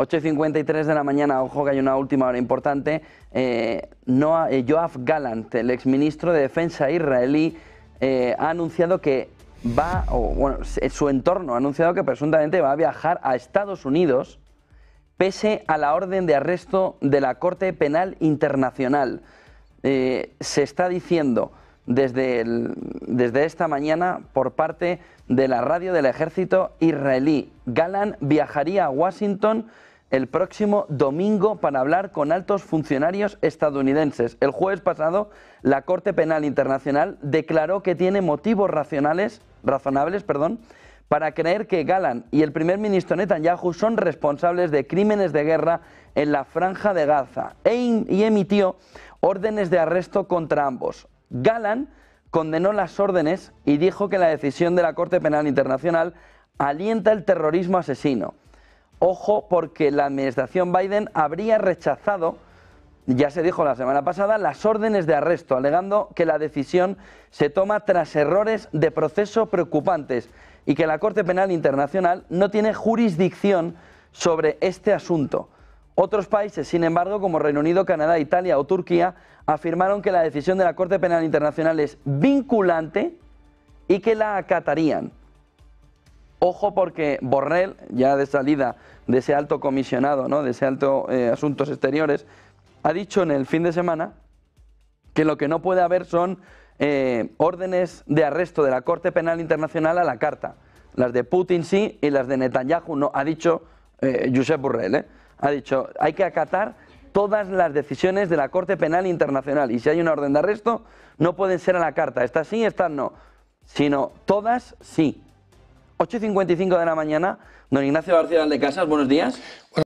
...8.53 de la mañana, ojo que hay una última hora importante. Eh, eh Yoav Galant, el exministro de Defensa israelí, eh, ha anunciado que va, o bueno, su entorno ha anunciado que presuntamente va a viajar a Estados Unidos pese a la orden de arresto de la Corte Penal Internacional. Eh, se está diciendo desde, desde esta mañana por parte de la radio del ejército israelí. Galant viajaría a Washington el próximo domingo para hablar con altos funcionarios estadounidenses. El jueves pasado, la Corte Penal Internacional declaró que tiene motivos racionales, razonables perdón, para creer que Galán y el primer ministro Netanyahu son responsables de crímenes de guerra en la franja de Gaza e y emitió órdenes de arresto contra ambos. Galán condenó las órdenes y dijo que la decisión de la Corte Penal Internacional alienta el terrorismo asesino. Ojo porque la administración Biden habría rechazado, ya se dijo la semana pasada, las órdenes de arresto, alegando que la decisión se toma tras errores de proceso preocupantes y que la Corte Penal Internacional no tiene jurisdicción sobre este asunto. Otros países, sin embargo, como Reino Unido, Canadá, Italia o Turquía, afirmaron que la decisión de la Corte Penal Internacional es vinculante y que la acatarían. Ojo porque Borrell, ya de salida de ese alto comisionado, ¿no? de ese alto eh, asuntos exteriores, ha dicho en el fin de semana que lo que no puede haber son eh, órdenes de arresto de la Corte Penal Internacional a la carta. Las de Putin sí y las de Netanyahu no, ha dicho eh, Josep Borrell. Ha dicho, hay que acatar todas las decisiones de la Corte Penal Internacional y si hay una orden de arresto, no pueden ser a la carta, estas sí, estas no, sino todas sí. 8.55 de la mañana, don Ignacio García de Casas, buenos días.